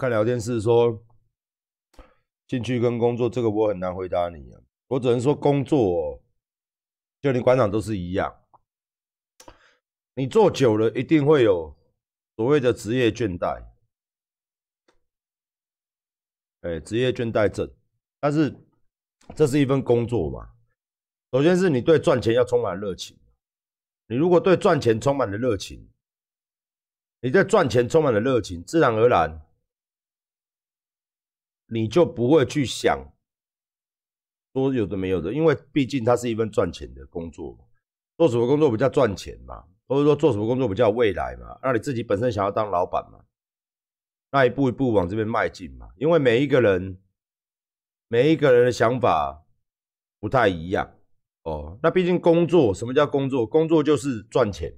看聊天室说，进去跟工作这个我很难回答你，啊，我只能说工作，就连馆长都是一样，你做久了一定会有所谓的职业倦怠，哎，职业倦怠症。但是这是一份工作嘛，首先是你对赚钱要充满热情，你如果对赚钱充满了热情，你在赚钱充满了热情，自然而然。你就不会去想，说有的没有的，因为毕竟它是一份赚钱的工作。做什么工作比较赚钱嘛？或者说做什么工作比较有未来嘛？那你自己本身想要当老板嘛？那一步一步往这边迈进嘛？因为每一个人，每一个人的想法不太一样哦。那毕竟工作，什么叫工作？工作就是赚钱，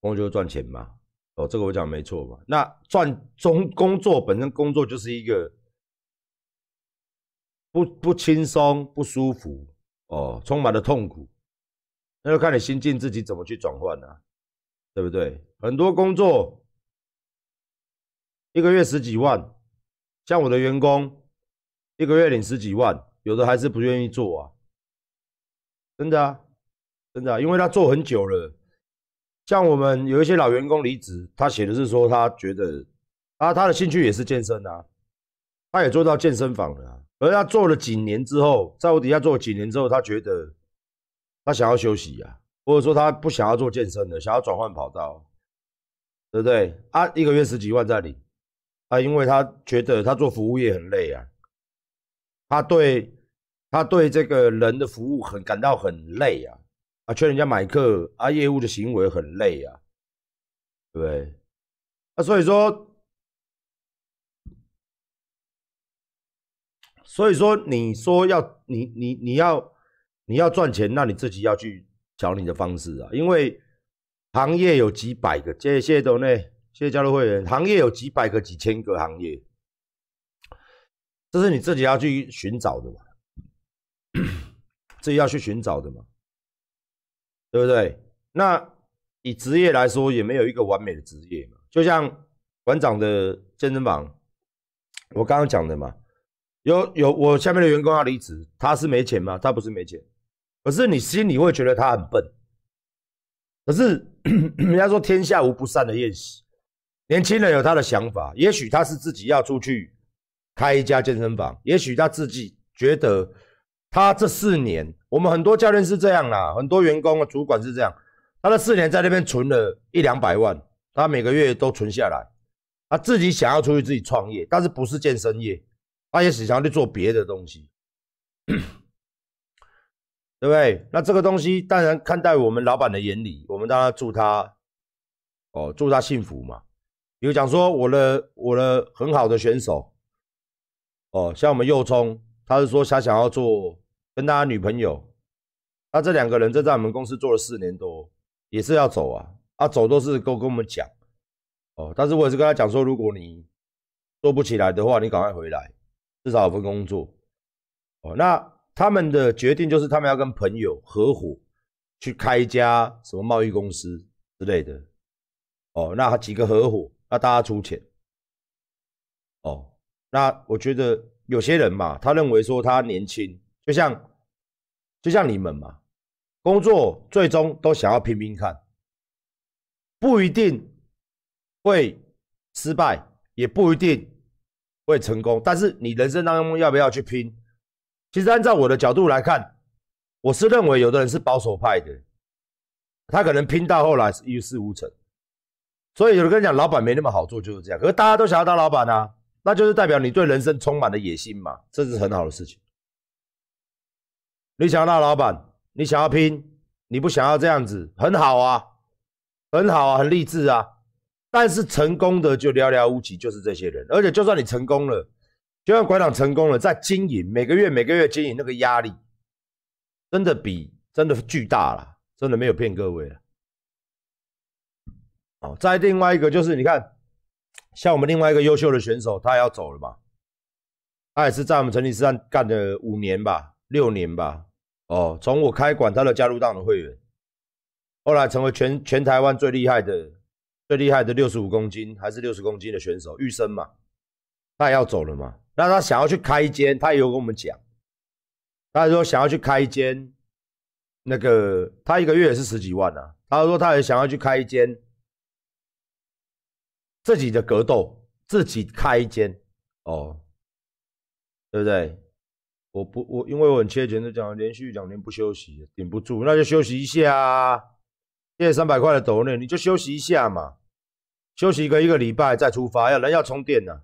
工作赚钱嘛。哦，这个我讲没错吧？那赚中工作本身，工作就是一个不不轻松、不舒服哦，充满了痛苦。那要看你心境自己怎么去转换呢？对不对？很多工作一个月十几万，像我的员工一个月领十几万，有的还是不愿意做啊，真的，啊，真的，因为他做很久了。像我们有一些老员工离职，他写的是说他觉得，啊，他的兴趣也是健身啊，他也做到健身房了，而他做了几年之后，在我底下做几年之后，他觉得他想要休息啊，或者说他不想要做健身了，想要转换跑道，对不对？啊，一个月十几万在里，啊，因为他觉得他做服务业很累啊，他对他对这个人的服务很感到很累啊。啊，劝人家买课啊，业务的行为很累啊，对不对？啊，所以说，所以说，你说要你你你要你要赚钱，那你自己要去找你的方式啊，因为行业有几百个，谢谢董内，谢谢加入会员，行业有几百个、几千个行业，这是你自己要去寻找的嘛？自己要去寻找的嘛？对不对？那以职业来说，也没有一个完美的职业嘛。就像馆长的健身房，我刚刚讲的嘛，有有我下面的员工要离职，他是没钱吗？他不是没钱，可是你心里会觉得他很笨。可是 人家说天下无不散的宴席，年轻人有他的想法，也许他是自己要出去开一家健身房，也许他自己觉得。他这四年，我们很多教练是这样啦，很多员工啊、主管是这样。他这四年在那边存了一两百万，他每个月都存下来。他自己想要出去自己创业，但是不是健身业，他也想去做别的东西，对不对？那这个东西当然看在我们老板的眼里，我们当然祝他哦，祝他幸福嘛。比如讲说，我的我的很好的选手哦，像我们右冲，他是说他想要做。跟他女朋友，那这两个人就在我们公司做了四年多，也是要走啊啊，走都是跟跟我们讲哦，但是我也是跟他讲说，如果你做不起来的话，你赶快回来，至少有份工作哦。那他们的决定就是他们要跟朋友合伙去开一家什么贸易公司之类的哦。那几个合伙，那大家出钱哦。那我觉得有些人嘛，他认为说他年轻。就像，就像你们嘛，工作最终都想要拼拼看，不一定会失败，也不一定会成功。但是你人生当中要不要去拼？其实按照我的角度来看，我是认为有的人是保守派的，他可能拼到后来是一事无成。所以有人跟你讲，老板没那么好做，就是这样。可是大家都想要当老板啊，那就是代表你对人生充满了野心嘛，这是很好的事情。李要大老板，你想要拼，你不想要这样子，很好啊，很好啊，很励志啊。但是成功的就寥寥无几，就是这些人。而且就算你成功了，就算馆长成功了，在经营每个月每个月经营那个压力，真的比真的巨大了，真的没有骗各位了。好，在另外一个就是你看，像我们另外一个优秀的选手，他也要走了嘛，他也是在我们成吉思汗干了五年吧。六年吧，哦，从我开馆，他的加入我的会员，后来成为全全台湾最厉害的、最厉害的六十五公斤还是六十公斤的选手玉生嘛，他要走了嘛，那他想要去开一间，他也有跟我们讲，他说想要去开一间，那个他一个月也是十几万啊，他说他也想要去开一间，自己的格斗自己开一间，哦，对不对？我不我，因为我很缺钱，就讲连续两年不休息，顶不住，那就休息一下。啊。借三百块的抖内，你就休息一下嘛，休息一个一个礼拜再出发，要人要充电的，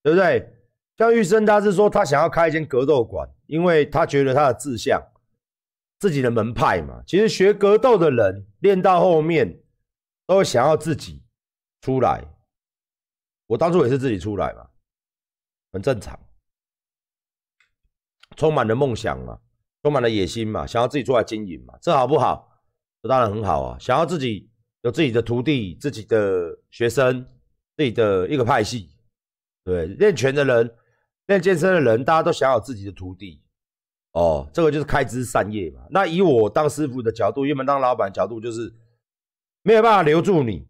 对不对？像玉生他是说他想要开一间格斗馆，因为他觉得他的志向，自己的门派嘛。其实学格斗的人练到后面，都会想要自己出来。我当初也是自己出来嘛，很正常。充满了梦想嘛，充满了野心嘛，想要自己出来经营嘛，这好不好？这当然很好啊！想要自己有自己的徒弟、自己的学生、自己的一个派系，对，练拳的人、练健身的人，大家都想有自己的徒弟。哦，这个就是开枝散叶嘛。那以我当师傅的角度，因我们当老板角度，就是没有办法留住你，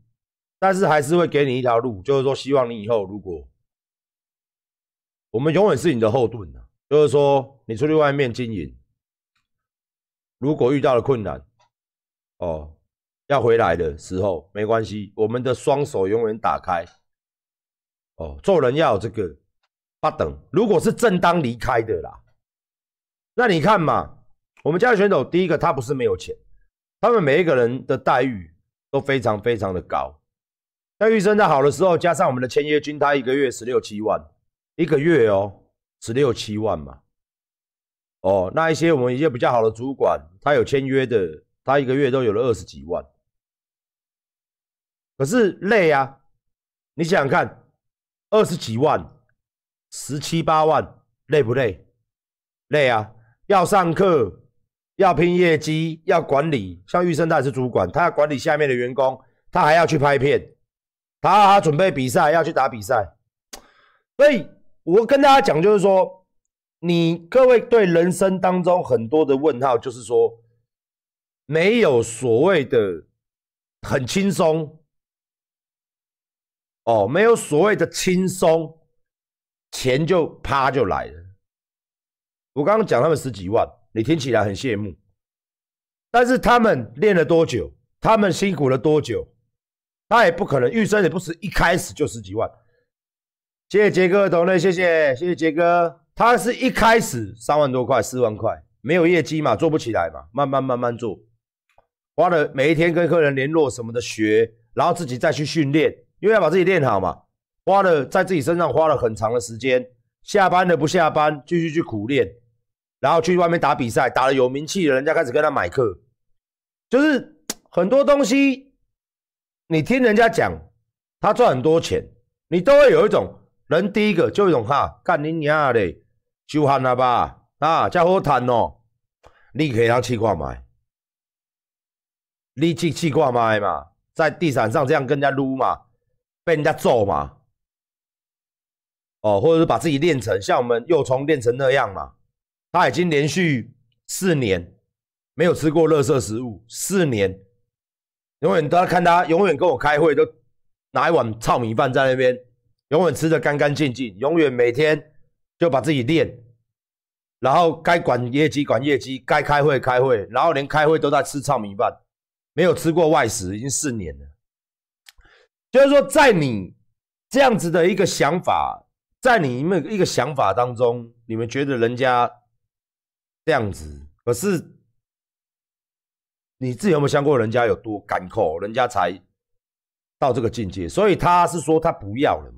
但是还是会给你一条路，就是说希望你以后，如果我们永远是你的后盾啊，就是说。你出去外面经营，如果遇到了困难，哦，要回来的时候没关系，我们的双手永远打开。哦，做人要有这个八等。如果是正当离开的啦，那你看嘛，我们家的选手第一个他不是没有钱，他们每一个人的待遇都非常非常的高。待遇真在好的时候，加上我们的签约金，他一个月十六七万，一个月哦，十六七万嘛。哦，那一些我们一些比较好的主管，他有签约的，他一个月都有了二十几万。可是累啊！你想想看，二十几万，十七八万，累不累？累啊！要上课，要拼业绩，要管理。像玉生他也是主管，他要管理下面的员工，他还要去拍片，他要准备比赛，要去打比赛。所以我跟大家讲，就是说。你各位对人生当中很多的问号，就是说没有所谓的很轻松哦，没有所谓的轻松，钱就啪就来了。我刚刚讲他们十几万，你听起来很羡慕，但是他们练了多久？他们辛苦了多久？他也不可能预生也不是一开始就十几万。谢谢杰哥，的同类，谢谢谢谢杰哥。他是一开始三万多块、四万块没有业绩嘛，做不起来嘛，慢慢慢慢做，花了每一天跟客人联络什么的学，然后自己再去训练，因为要把自己练好嘛，花了在自己身上花了很长的时间，下班了不下班继续去苦练，然后去外面打比赛，打了有名气的人家开始跟他买课，就是很多东西你听人家讲他赚很多钱，你都会有一种人第一个就一种哈干你娘嘞。就限了吧，啊，才好赚哦。你可以下试看卖，你去试看卖嘛，在地产上这样跟人家撸嘛，被人家揍嘛，哦，或者是把自己练成像我们幼虫练成那样嘛。他已经连续四年没有吃过垃圾食物，四年，永远要看他永远跟我开会都拿一碗糙米饭在那边，永远吃的干干净净，永远每天。就把自己练，然后该管业绩管业绩，该开会开会，然后连开会都在吃糙米饭，没有吃过外食，已经四年了。就是说，在你这样子的一个想法，在你们一个想法当中，你们觉得人家这样子，可是你自己有没有想过，人家有多干口，人家才到这个境界？所以他是说他不要了。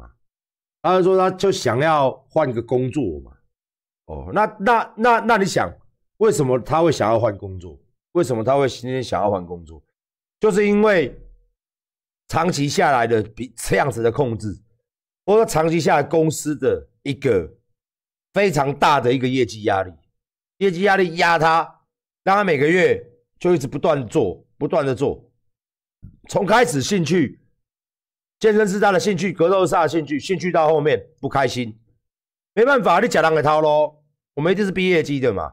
他说：“他就想要换个工作嘛，哦，那那那那，你想为什么他会想要换工作？为什么他会今天想要换工作？就是因为长期下来的比这样子的控制，或者长期下来公司的一个非常大的一个业绩压力，业绩压力压他，让他每个月就一直不断做，不断的做，从开始兴趣。”健身是他的兴趣，格斗是他的兴趣，兴趣到后面不开心，没办法，你假当给他掏喽。我们一定是毕业季的嘛，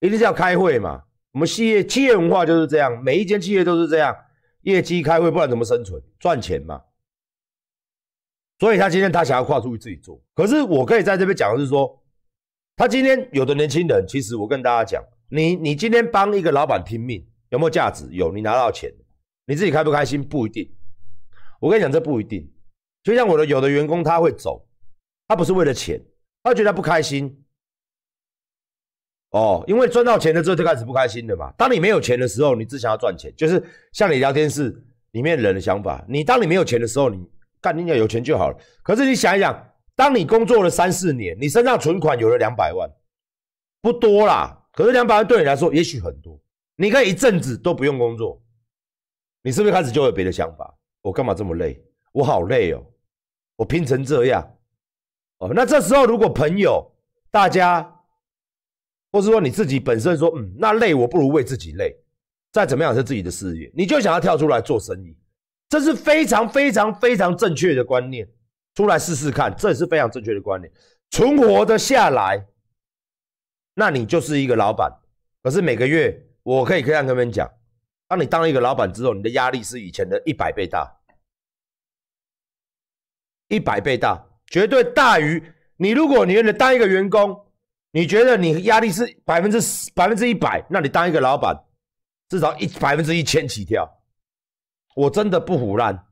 一定是要开会嘛。我们企业企业文化就是这样，每一间企业都是这样，业绩开会，不然怎么生存？赚钱嘛。所以他今天他想要跨出去自己做，可是我可以在这边讲的是说，他今天有的年轻人，其实我跟大家讲，你你今天帮一个老板拼命，有没有价值？有，你拿到钱，你自己开不开心？不一定。我跟你讲，这不一定。就像我的有的员工他会走，他不是为了钱，他觉得不开心。哦，因为赚到钱了之后就开始不开心了嘛。当你没有钱的时候，你只想要赚钱，就是像你聊天室里面人的想法。你当你没有钱的时候，你干，你要有钱就好了。可是你想一想，当你工作了三四年，你身上存款有了两百万，不多啦。可是两百万对你来说也许很多，你可以一阵子都不用工作，你是不是开始就有别的想法？我干嘛这么累？我好累哦，我拼成这样哦。那这时候如果朋友、大家，或是说你自己本身说，嗯，那累我不如为自己累，再怎么样是自己的事业，你就想要跳出来做生意，这是非常非常非常正确的观念。出来试试看，这也是非常正确的观念。存活的下来，那你就是一个老板。可是每个月我可以这样跟你们讲。当你当一个老板之后，你的压力是以前的一百倍大，一百倍大，绝对大于你。如果你原来当一个员工，你觉得你压力是百分之十、百分之一百，那你当一个老板，至少一百分之一千起跳。我真的不胡乱。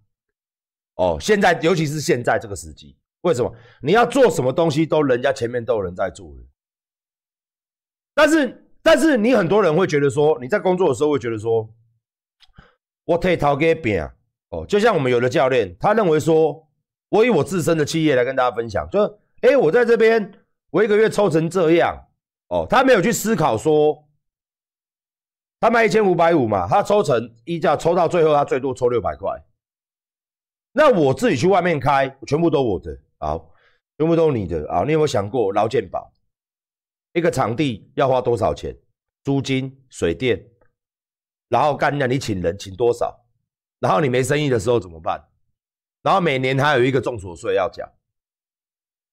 哦，现在尤其是现在这个时机，为什么你要做什么东西都人家前面都有人在做了？但是，但是你很多人会觉得说，你在工作的时候会觉得说。我替头家给哦，就像我们有的教练，他认为说，我以我自身的企业来跟大家分享，就，哎，我在这边，我一个月抽成这样，哦，他没有去思考说，他卖一千五百五嘛，他抽成一价，抽到最后他最多抽六百块，那我自己去外面开，全部都我的，好，全部都你的，啊，你有没有想过劳健保，一个场地要花多少钱？租金、水电。然后干那，你请人请多少？然后你没生意的时候怎么办？然后每年还有一个重税要缴。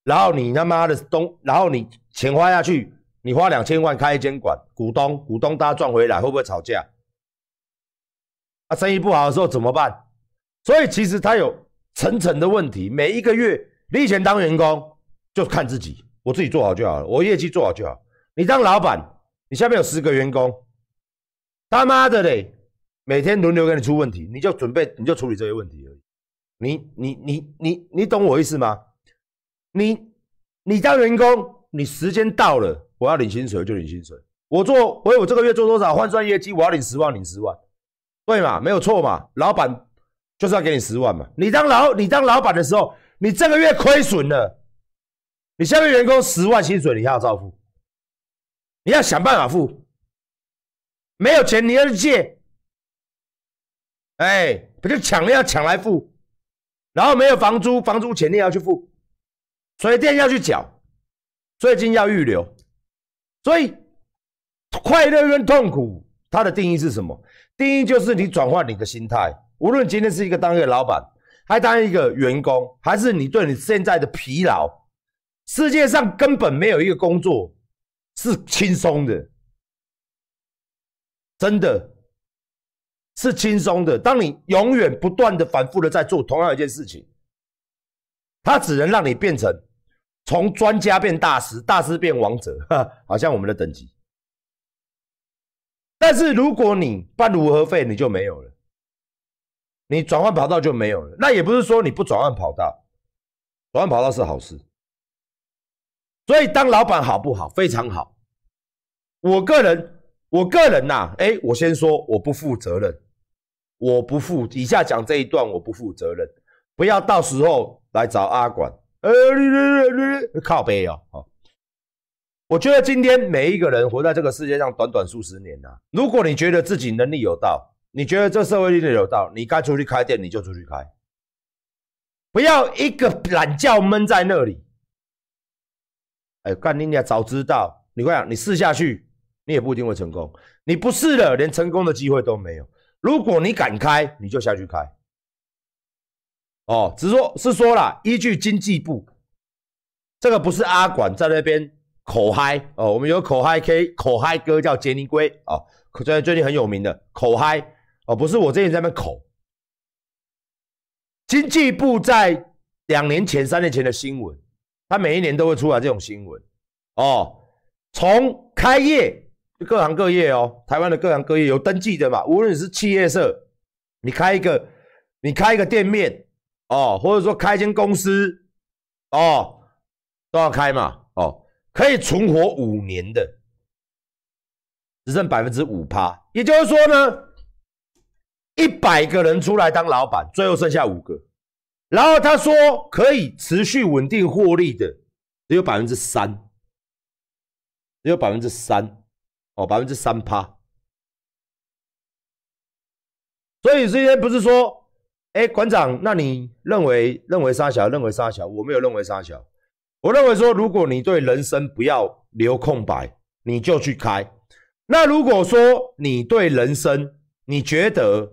然后你他妈的东，然后你钱花下去，你花两千万开一间馆，股东股东大家赚回来会不会吵架？啊，生意不好的时候怎么办？所以其实他有层层的问题。每一个月，你以前当员工就看自己，我自己做好就好了，我业绩做好就好。你当老板，你下面有十个员工。他妈的嘞！每天轮流给你出问题，你就准备你就处理这些问题而已。你你你你你懂我意思吗？你你当员工，你时间到了，我要领薪水就领薪水。我做我我这个月做多少换算业绩，我要领十万领十万，对嘛？没有错嘛。老板就是要给你十万嘛。你当老你当老板的时候，你这个月亏损了，你下面员工十万薪水你要照付，你要想办法付。没有钱，你要去借，哎，不就抢了要抢来付，然后没有房租，房租钱你要去付，水电要去缴，租金要预留，所以快乐跟痛苦，它的定义是什么？定义就是你转换你的心态。无论今天是一个当一个老板，还当一个员工，还是你对你现在的疲劳，世界上根本没有一个工作是轻松的。真的是轻松的，当你永远不断的、反复的在做同样一件事情，它只能让你变成从专家变大师，大师变王者，好像我们的等级。但是如果你半途而废，你就没有了；你转换跑道就没有了。那也不是说你不转换跑道，转换跑道是好事。所以当老板好不好？非常好。我个人。我个人呐，哎，我先说我不负责任，我不负。以下讲这一段我不负责任，不要到时候来找阿管。呃，靠背哦，好。我觉得今天每一个人活在这个世界上短短数十年呐，如果你觉得自己能力有道，你觉得这社会运作有道，你该出去开店你就出去开，不要一个懒觉闷在那里。哎，干你呀，早知道你快，你试下去。你也不一定会成功，你不试了，连成功的机会都没有。如果你敢开，你就下去开。哦，只是说是说了，依据经济部，这个不是阿管在那边口嗨哦，我们有口嗨 K 口嗨哥叫杰尼龟哦，最最近很有名的口嗨哦，不是我最近在那口。经济部在两年前、三年前的新闻，他每一年都会出来这种新闻哦，从开业。各行各业哦，台湾的各行各业有登记的嘛？无论你是企业社，你开一个，你开一个店面哦，或者说开一间公司哦，都要开嘛哦，可以存活五年的，只剩百分之五趴。也就是说呢，一百个人出来当老板，最后剩下五个。然后他说可以持续稳定获利的，只有百分之三，只有百分之三。哦，百分之三趴，所以今天不是说，哎，馆长，那你认为认为三小，认为三小，我没有认为三小，我认为说，如果你对人生不要留空白，你就去开。那如果说你对人生，你觉得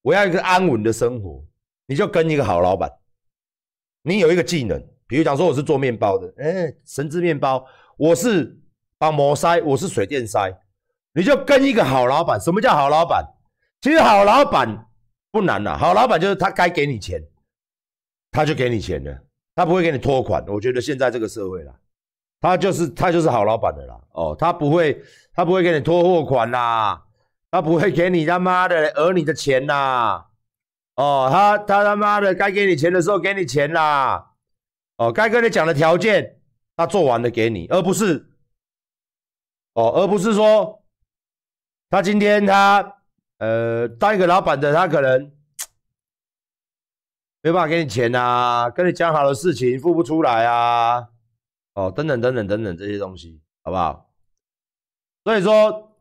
我要一个安稳的生活，你就跟一个好老板，你有一个技能，比如讲说我是做面包的，哎，神之面包，我是。帮磨塞，我是水电塞，你就跟一个好老板。什么叫好老板？其实好老板不难啦，好老板就是他该给你钱，他就给你钱了，他不会给你拖款。我觉得现在这个社会啦，他就是他就是好老板的啦。哦，他不会他不会给你拖货款啦，他不会给你他妈的讹你的钱啦。哦，他他他妈的该给你钱的时候给你钱啦。哦，该跟你讲的条件，他做完了给你，而不是。哦，而不是说，他今天他，呃，当一个老板的他可能，没办法给你钱啊，跟你讲好的事情付不出来啊，哦，等等等等等等这些东西，好不好？所以说，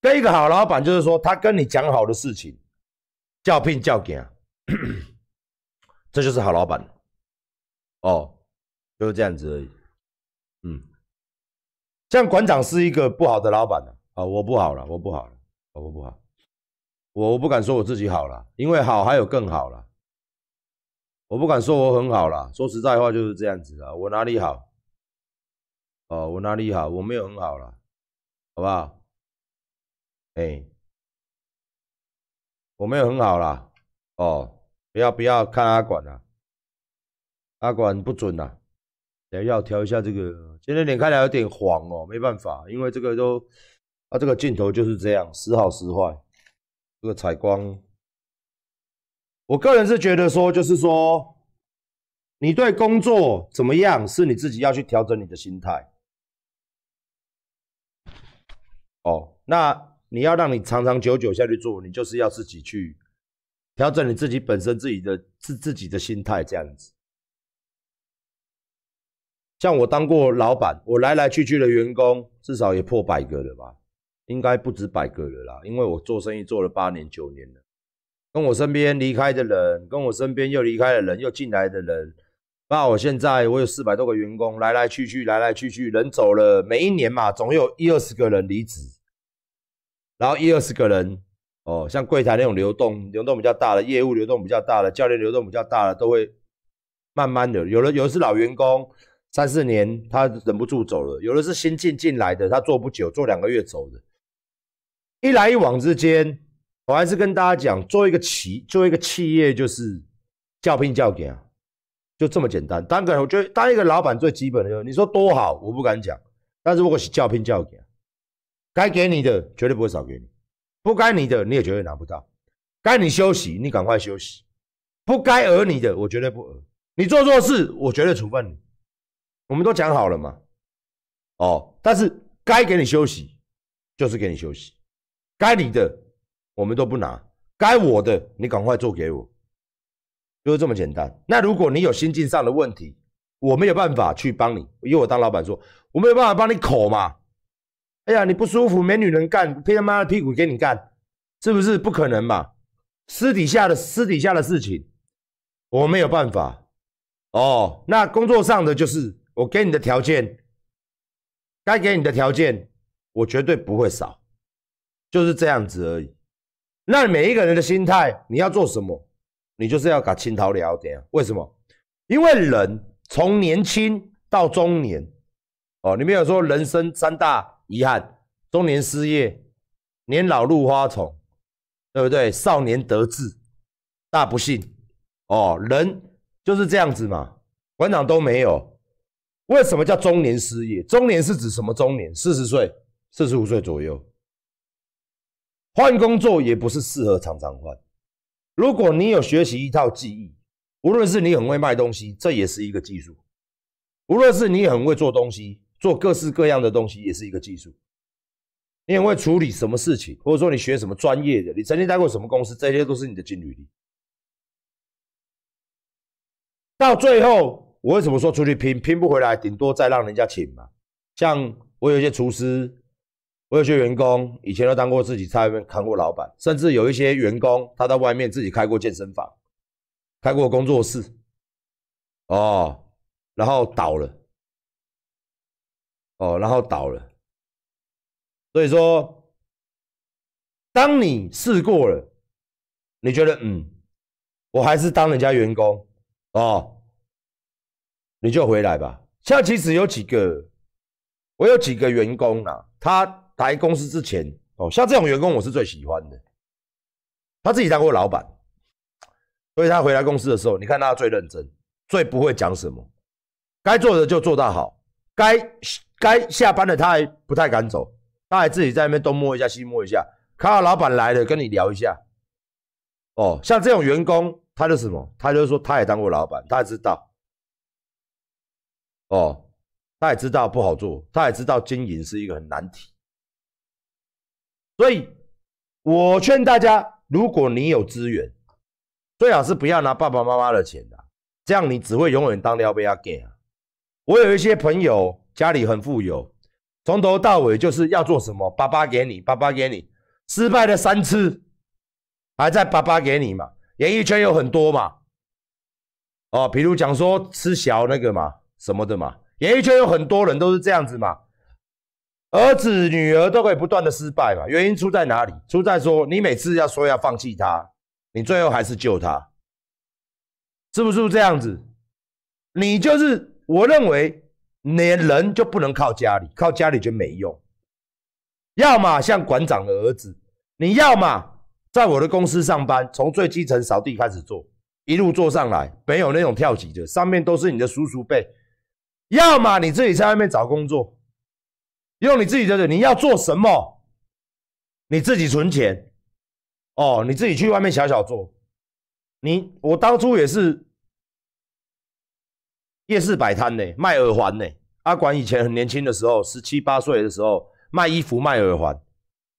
跟一个好老板就是说，他跟你讲好的事情，叫聘叫见，这就是好老板，哦，就是这样子而已，嗯。这样馆长是一个不好的老板了啊！我不好了，我不好了，我不好，我我不敢说我自己好了，因为好还有更好了，我不敢说我很好了。说实在话就是这样子的，我哪里好？哦，我哪里好？我没有很好了，好不好？哎，我没有很好了哦！不要不要看阿管了，阿管不准了。等一下，我调一下这个，今天脸看起来有点黄哦，没办法，因为这个都，啊，这个镜头就是这样，时好时坏，这个采光。我个人是觉得说，就是说，你对工作怎么样，是你自己要去调整你的心态。哦，那你要让你长长久久下去做，你就是要自己去调整你自己本身自己的自自己的心态这样子。像我当过老板，我来来去去的员工至少也破百个了吧？应该不止百个了啦，因为我做生意做了八年九年了，跟我身边离开的人，跟我身边又离开的人，又进来的人，那我现在我有四百多个员工，来来去去，来来去去，人走了，每一年嘛，总有一二十个人离职，然后一二十个人，哦，像柜台那种流动，流动比较大的，业务流动比较大的，教练流动比较大的，都会慢慢的，有的有的是老员工。三四年，他忍不住走了。有的是新进进来的，他做不久，做两个月走的。一来一往之间，我还是跟大家讲，做一个企，做一个企业，就是叫聘叫给啊，就这么简单。当个，我觉得当一个老板最基本的，你说多好，我不敢讲。但是如果是叫聘叫给，该给你的绝对不会少给你，不该你的你也绝对拿不到。该你休息，你赶快休息；不该讹你的，我绝对不讹。你做错事，我绝对处分你。我们都讲好了嘛，哦，但是该给你休息，就是给你休息，该你的我们都不拿，该我的你赶快做给我，就是这么简单。那如果你有心境上的问题，我没有办法去帮你，因为我当老板说我没有办法帮你口嘛，哎呀你不舒服没女人干，贴他妈的屁股给你干，是不是不可能嘛？私底下的私底下的事情我没有办法，哦，那工作上的就是。我给你的条件，该给你的条件，我绝对不会少，就是这样子而已。那每一个人的心态，你要做什么，你就是要搞清桃聊，怎为什么？因为人从年轻到中年，哦，你没有说人生三大遗憾：中年失业、年老入花丛，对不对？少年得志，大不幸。哦，人就是这样子嘛。馆长都没有。为什么叫中年失业？中年是指什么？中年四十岁、四十五岁左右，换工作也不是适合常常换。如果你有学习一套技艺，无论是你很会卖东西，这也是一个技术；无论是你很会做东西，做各式各样的东西，也是一个技术。你很会处理什么事情，或者说你学什么专业的，你曾经待过什么公司，这些都是你的经历。到最后。我为什么说出去拼拼不回来？顶多再让人家请嘛。像我有一些厨师，我有些员工，以前都当过自己在外面扛过老板，甚至有一些员工，他在外面自己开过健身房，开过工作室，哦，然后倒了，哦，然后倒了。所以说，当你试过了，你觉得嗯，我还是当人家员工哦，你就回来吧。像其实有几个，我有几个员工啊，他来公司之前，哦，像这种员工我是最喜欢的。他自己当过老板，所以他回来公司的时候，你看他最认真，最不会讲什么，该做的就做到好。该该下班的他还不太敢走，他还自己在那边东摸一下西摸一下，看到老板来了跟你聊一下。哦，像这种员工，他就什么？他就说他也当过老板，他也知道。哦，他也知道不好做，他也知道经营是一个很难题，所以我劝大家，如果你有资源，最好是不要拿爸爸妈妈的钱的，这样你只会永远当撩拨阿 Gay 啊。我有一些朋友家里很富有，从头到尾就是要做什么，爸爸给你，爸爸给你，失败了三次，还在爸爸给你嘛？演艺圈有很多嘛，哦，比如讲说吃小那个嘛。什么的嘛，演艺圈有很多人都是这样子嘛，儿子女儿都可以不断的失败嘛，原因出在哪里？出在说你每次要说要放弃他，你最后还是救他，是不是这样子？你就是我认为你人就不能靠家里，靠家里就没用，要么像馆长的儿子，你要么在我的公司上班，从最基层扫地开始做，一路做上来，没有那种跳级的，上面都是你的叔叔辈。要么你自己在外面找工作，用你自己的久？你要做什么？你自己存钱，哦，你自己去外面小小做。你我当初也是夜市摆摊呢，卖耳环呢。阿管以前很年轻的时候，十七八岁的时候，卖衣服、卖耳环、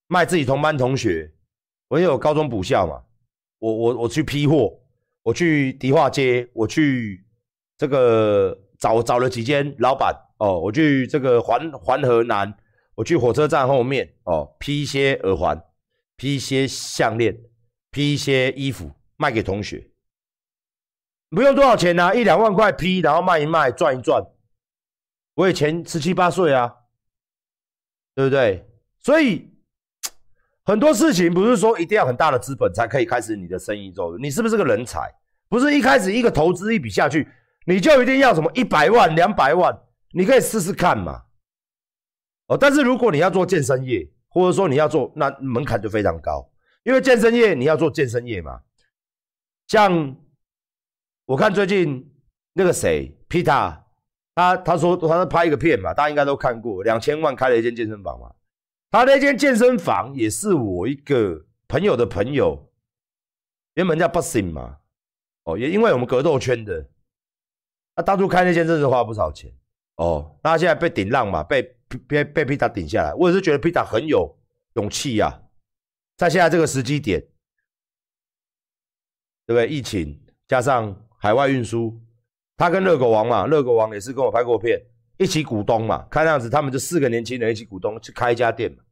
卖自己同班同学。我也有高中补校嘛，我我我去批货，我去迪化街，我去这个。找找了几间老板哦，我去这个环环河南，我去火车站后面哦，批一些耳环，批一些项链，批一些衣服卖给同学，不用多少钱呐，一两万块批，然后卖一卖赚一赚。我以前十七八岁啊，对不对？所以很多事情不是说一定要很大的资本才可以开始你的生意。做，你是不是个人才？不是一开始一个投资一笔下去。你就一定要什么一百万、两百万？你可以试试看嘛。哦，但是如果你要做健身业，或者说你要做，那门槛就非常高，因为健身业你要做健身业嘛。像我看最近那个谁，皮塔，他他说他在拍一个片嘛，大家应该都看过，两千万开了一间健身房嘛。他那间健身房也是我一个朋友的朋友，原本叫 Boxing 嘛。哦，也因为我们格斗圈的。当初开那间真是花不少钱哦，那现在被顶浪嘛，被被被皮达顶下来，我也是觉得皮达很有勇气呀，在现在这个时机点，对不对？疫情加上海外运输，他跟热狗王嘛，热狗王也是跟我拍过片，一起股东嘛，看样子他们这四个年轻人一起股东去开一家店嘛，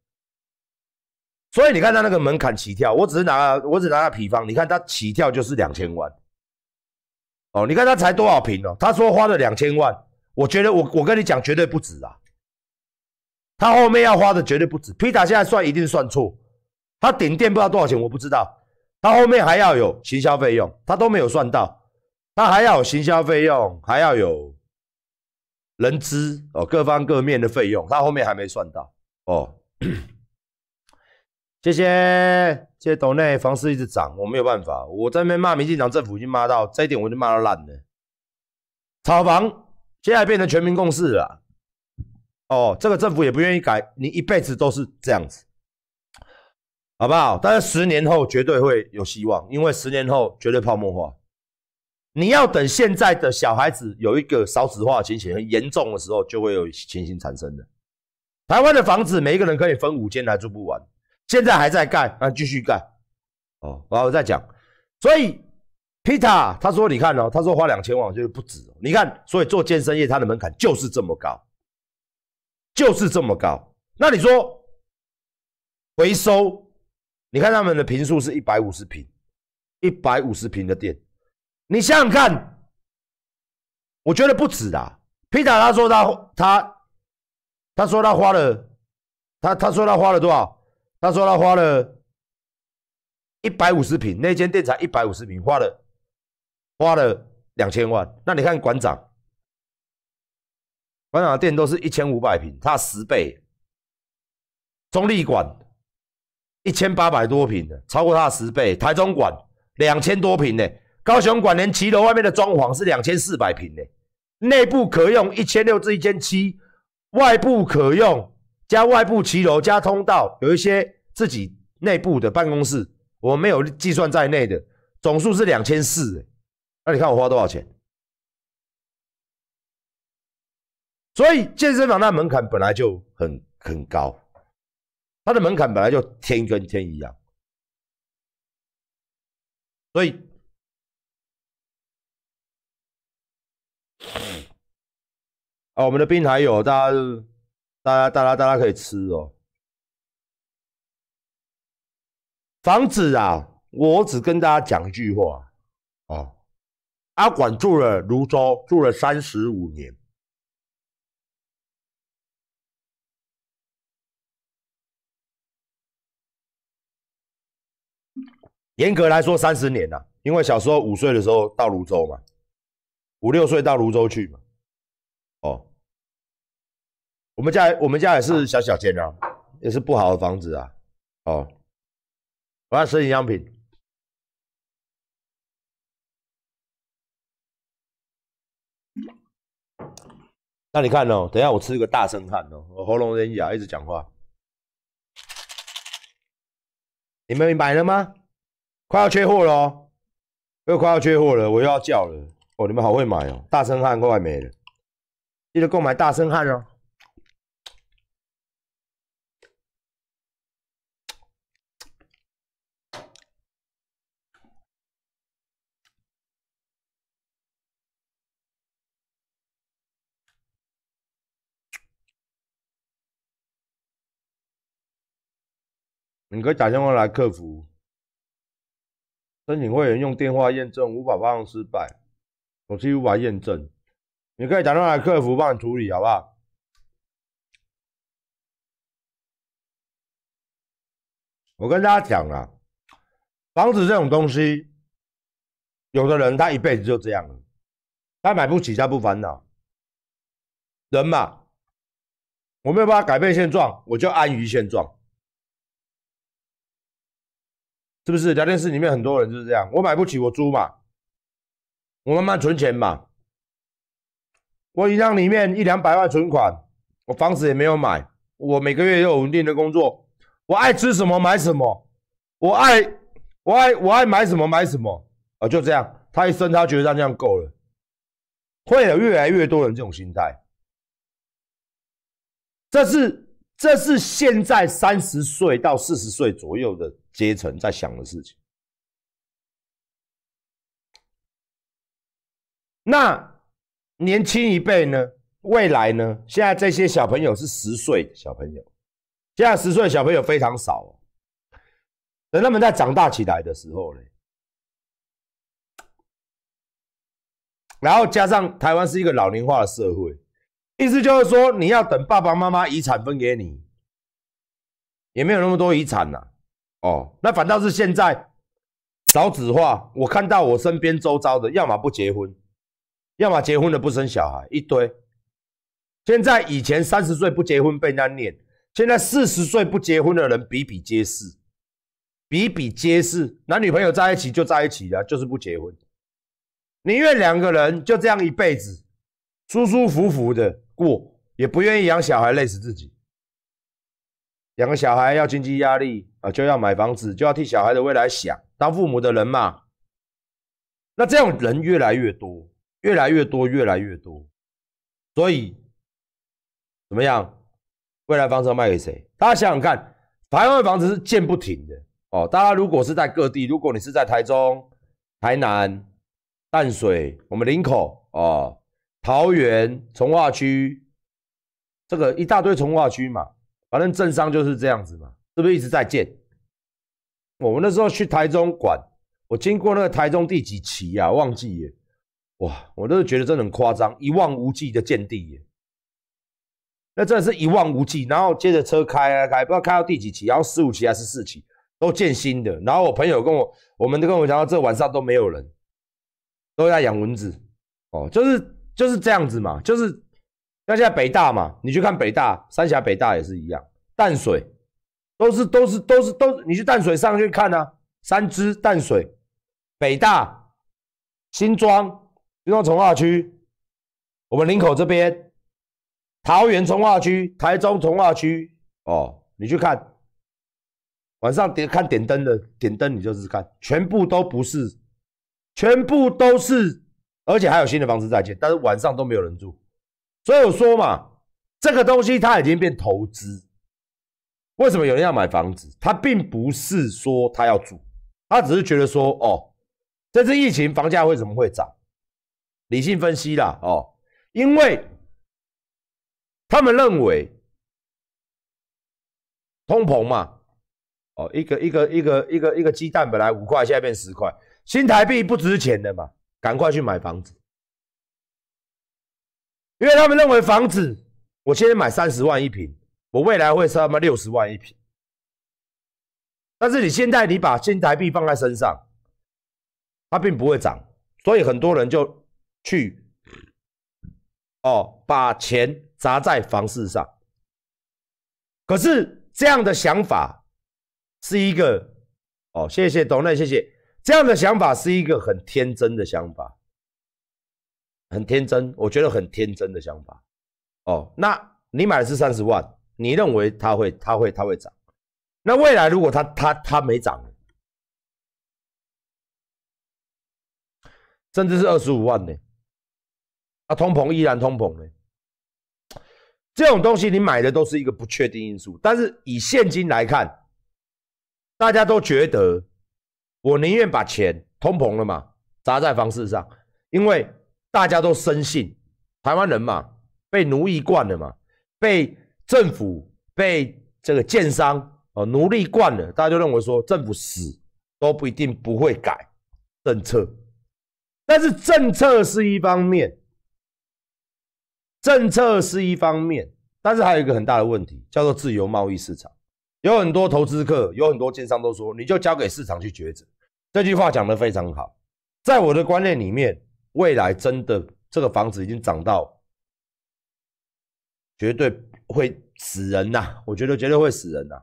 所以你看他那个门槛起跳，我只是拿我只拿了比方，你看他起跳就是两千万。哦，你看他才多少平哦？他说花了两千万，我觉得我我跟你讲，绝对不止啊！他后面要花的绝对不止。皮塔现在算一定算错，他顶店不知道多少钱，我不知道。他后面还要有行销费用，他都没有算到，他还要有行销费用，还要有人资哦，各方各面的费用，他后面还没算到哦。谢谢，谢岛内房市一直涨，我没有办法。我在那边骂民进党政府已经骂到这一点，我就骂到烂了。炒房现在变成全民共识了。哦，这个政府也不愿意改，你一辈子都是这样子，好不好？但是十年后绝对会有希望，因为十年后绝对泡沫化。你要等现在的小孩子有一个少子化情形很严重的时候，就会有情形产生的。台湾的房子，每一个人可以分五间还住不完。现在还在盖，啊，继续盖，哦，我再讲，所以皮塔他说，你看哦，他说花两千万就是不止，你看，所以做健身业他的门槛就是这么高，就是这么高。那你说回收，你看他们的平数是一百五十平，一百五十平的店，你想想看，我觉得不止啊，皮塔他说他他他说他花了，他他说他花了多少？他说他花了，一百五十平，那间店才一百五十平，花了花了两千万。那你看馆长，馆长的店都是一千五百平，差十倍。中立馆一千八百多平的，超过他十倍。台中馆两千多平呢，高雄馆连骑楼外面的装潢是两千四百平呢，内部可用一千六至一千七，外部可用。加外部骑楼加通道，有一些自己内部的办公室，我没有计算在内的，总数是两千四。那你看我花多少钱？所以健身房那门槛本来就很很高，它的门槛本来就天跟天一样。所以啊，我们的兵还有大家。大家，大家，大家可以吃哦。房子啊，我只跟大家讲一句话哦。阿管住了泸州，住了三十五年。严格来说，三十年了。因为小时候五岁的时候到泸州嘛，五六岁到泸州去嘛，哦。我们家也，我们家也是小小间哦，也是不好的房子啊。哦，我要吃营养品。那你看哦，等下我吃一个大生汉哦，我喉咙有点哑，一直讲话。你们买了吗？快要缺货了哦，又快要缺货了，我又要叫了。哦，你们好会买哦，大生汉快没了，记得购买大生汉哦。你可以打电话来客服申请会员，用电话验证无法发送失败，手机无法验证。你可以打电话来客服帮你处理，好不好？我跟大家讲啊，房子这种东西，有的人他一辈子就这样了，他买不起，他不烦恼。人嘛，我没有办法改变现状，我就安于现状。是不是聊天室里面很多人就是这样？我买不起，我租嘛，我慢慢存钱嘛。我银行里面一两百万存款，我房子也没有买，我每个月也有稳定的工作，我爱吃什么买什么，我爱我爱我爱买什么买什么啊，就这样。他一生他觉得这样够了，会有越来越多人这种心态。这是这是现在三十岁到四十岁左右的。阶层在想的事情。那年轻一辈呢？未来呢？现在这些小朋友是十岁小朋友，现在十岁小朋友非常少。等他们在长大起来的时候呢？然后加上台湾是一个老龄化的社会，意思就是说，你要等爸爸妈妈遗产分给你，也没有那么多遗产了。哦，那反倒是现在少子化。我看到我身边周遭的，要么不结婚，要么结婚的不生小孩，一堆。现在以前三十岁不结婚被家念，现在四十岁不结婚的人比比皆是，比比皆是。男女朋友在一起就在一起了，就是不结婚，宁愿两个人就这样一辈子舒舒服服的过，也不愿意养小孩累死自己。两个小孩要经济压力啊，就要买房子，就要替小孩的未来想。当父母的人嘛，那这样人越来越多，越来越多，越来越多。所以怎么样？未来房子卖给谁？大家想想看，台湾的房子是建不停的哦。大家如果是在各地，如果你是在台中、台南、淡水，我们林口哦，桃园、从化区，这个一大堆从化区嘛。反正镇上就是这样子嘛，是不是一直在建？我们那时候去台中馆，我经过那个台中第几期呀？忘记耶。哇，我都的觉得这很夸张，一望无际的建地耶。那真的是一望无际，然后接着车开啊开，不知道开到第几期，然后十五期还是四期都建新的。然后我朋友跟我，我们都跟我讲到，这晚上都没有人，都在养蚊子。哦，就是就是这样子嘛，就是。那现在北大嘛，你去看北大，三峡北大也是一样，淡水都是都是都是都，你去淡水上去看啊，三支淡水，北大，新庄，新庄从化区，我们林口这边，桃园从化区，台中从化区，哦，你去看，晚上点看点灯的点灯，你就是看，全部都不是，全部都是，而且还有新的房子在建，但是晚上都没有人住。所有说嘛，这个东西它已经变投资。为什么有人要买房子？他并不是说他要住，他只是觉得说，哦，这次疫情房价为什么会涨？理性分析啦，哦，因为他们认为通膨嘛，哦，一个一个一个一个一个鸡蛋本来五块，现在变十块，新台币不值钱的嘛，赶快去买房子。因为他们认为房子，我现在买三十万一平，我未来会是他妈六十万一平。但是你现在你把新台币放在身上，它并不会涨，所以很多人就去哦把钱砸在房市上。可是这样的想法是一个哦谢谢董队谢谢这样的想法是一个很天真的想法。很天真，我觉得很天真的想法哦。那你买的是三十万，你认为它会它会它会涨？那未来如果它它它没涨，甚至是二十五万呢？啊，通膨依然通膨呢？这种东西你买的都是一个不确定因素。但是以现金来看，大家都觉得我宁愿把钱通膨了嘛，砸在房市上，因为。大家都深信，台湾人嘛，被奴役惯了嘛，被政府、被这个建商哦奴隶惯了，大家就认为说，政府死都不一定不会改政策。但是政策是一方面，政策是一方面，但是还有一个很大的问题叫做自由贸易市场，有很多投资客、有很多建商都说，你就交给市场去抉择。这句话讲得非常好，在我的观念里面。未来真的，这个房子已经涨到，绝对会死人呐！我觉得绝对会死人呐。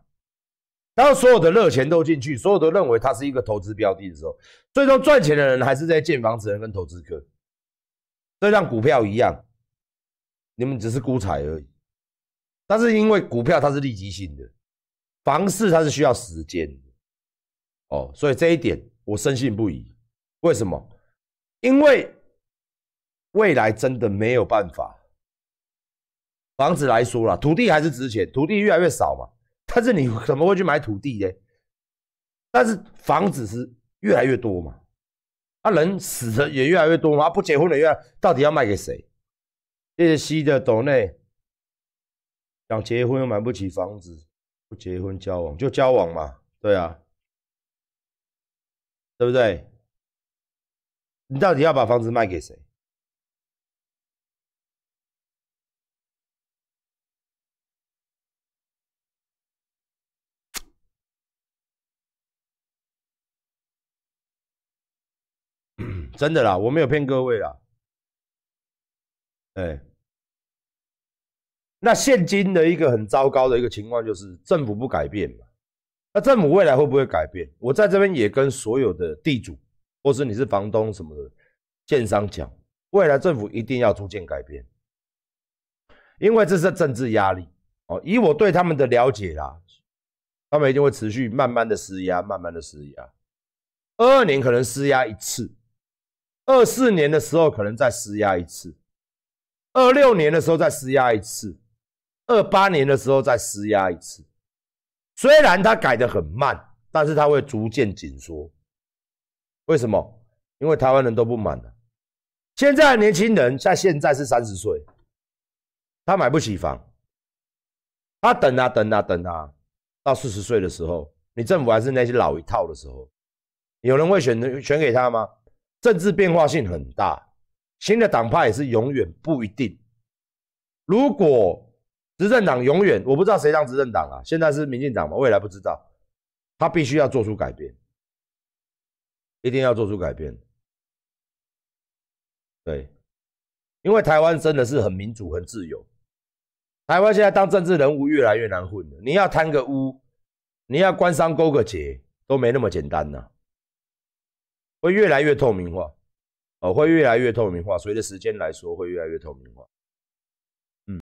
当所有的热钱都进去，所有的认为它是一个投资标的的时候，最终赚钱的人还是在建房子人跟投资客。这像股票一样，你们只是估彩而已。但是因为股票它是立即性的，房市它是需要时间的。哦，所以这一点我深信不疑。为什么？因为。未来真的没有办法。房子来说了，土地还是值钱，土地越来越少嘛。但是你怎么会去买土地呢？但是房子是越来越多嘛，啊，人死的也越来越多嘛，不结婚的越，到底要卖给谁？这些吸的斗内，想结婚又买不起房子，不结婚交往就交往嘛，对啊，对不对？你到底要把房子卖给谁？真的啦，我没有骗各位啦。哎，那现今的一个很糟糕的一个情况就是政府不改变嘛。那政府未来会不会改变？我在这边也跟所有的地主，或是你是房东什么的，建商讲，未来政府一定要逐渐改变，因为这是政治压力哦。以我对他们的了解啦，他们一定会持续慢慢的施压，慢慢的施压。二二年可能施压一次。二四年的时候可能再施压一次，二六年的时候再施压一次，二八年的时候再施压一次。虽然它改的很慢，但是它会逐渐紧缩。为什么？因为台湾人都不满了。现在年轻人像现在是三十岁，他买不起房，他等啊等啊等啊，到四十岁的时候，你政府还是那些老一套的时候，有人会选择选给他吗？政治变化性很大，新的党派也是永远不一定。如果执政党永远我不知道谁当执政党啊，现在是民进党嘛，未来不知道，他必须要做出改变，一定要做出改变。对，因为台湾真的是很民主、很自由。台湾现在当政治人物越来越难混了，你要贪个污，你要官商勾个结，都没那么简单呢。会越来越透明化，哦，会越来越透明化。随着时间来说，会越来越透明化。